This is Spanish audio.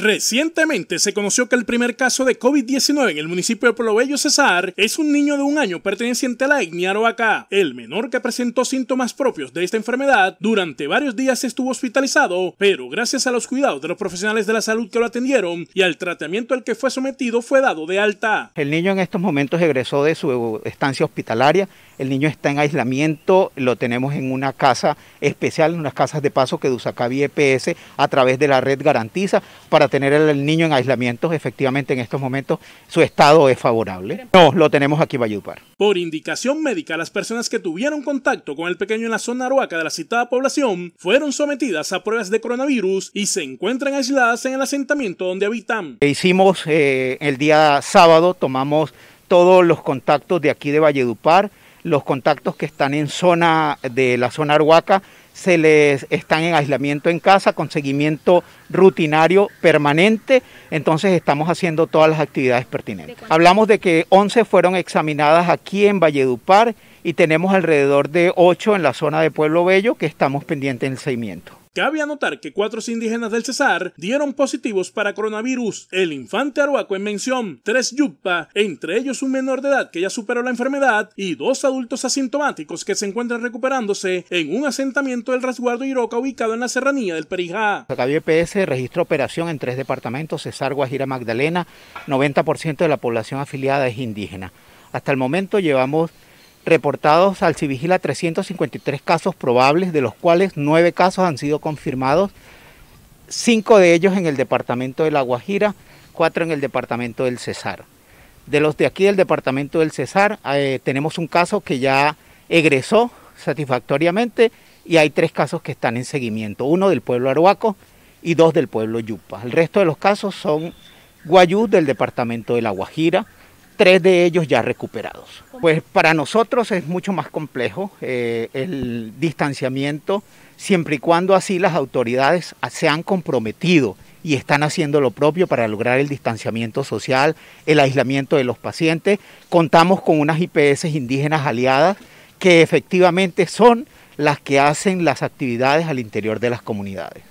Recientemente se conoció que el primer caso de COVID-19 en el municipio de Pueblo Bello Cesar es un niño de un año perteneciente a la etnia Aroacá. El menor que presentó síntomas propios de esta enfermedad durante varios días estuvo hospitalizado, pero gracias a los cuidados de los profesionales de la salud que lo atendieron y al tratamiento al que fue sometido fue dado de alta. El niño en estos momentos egresó de su estancia hospitalaria, el niño está en aislamiento, lo tenemos en una casa especial, en unas casas de paso que DUSACABI EPS a través de la red garantiza para tener al niño en aislamiento, efectivamente en estos momentos su estado es favorable. No, lo tenemos aquí en Valledupar. Por indicación médica, las personas que tuvieron contacto con el pequeño en la zona aruaca de la citada población fueron sometidas a pruebas de coronavirus y se encuentran aisladas en el asentamiento donde habitan. E hicimos eh, el día sábado, tomamos todos los contactos de aquí de Valledupar, los contactos que están en zona de la zona aruaca, se les están en aislamiento en casa con seguimiento rutinario permanente, entonces estamos haciendo todas las actividades pertinentes. Hablamos de que 11 fueron examinadas aquí en Valledupar y tenemos alrededor de 8 en la zona de Pueblo Bello que estamos pendientes del seguimiento. Cabe anotar que cuatro indígenas del Cesar dieron positivos para coronavirus. El infante Aruaco en mención, tres yupa, entre ellos un menor de edad que ya superó la enfermedad y dos adultos asintomáticos que se encuentran recuperándose en un asentamiento del resguardo Iroca ubicado en la serranía del Perijá. La EPS registró operación en tres departamentos, Cesar, Guajira, Magdalena. 90% de la población afiliada es indígena. Hasta el momento llevamos reportados al Civigila 353 casos probables, de los cuales 9 casos han sido confirmados, 5 de ellos en el departamento de La Guajira, 4 en el departamento del Cesar. De los de aquí del departamento del Cesar, eh, tenemos un caso que ya egresó satisfactoriamente y hay tres casos que están en seguimiento, uno del pueblo Aruaco y dos del pueblo Yupa. El resto de los casos son Guayú del departamento de La Guajira, tres de ellos ya recuperados. Pues para nosotros es mucho más complejo eh, el distanciamiento, siempre y cuando así las autoridades se han comprometido y están haciendo lo propio para lograr el distanciamiento social, el aislamiento de los pacientes. Contamos con unas IPS indígenas aliadas que efectivamente son las que hacen las actividades al interior de las comunidades.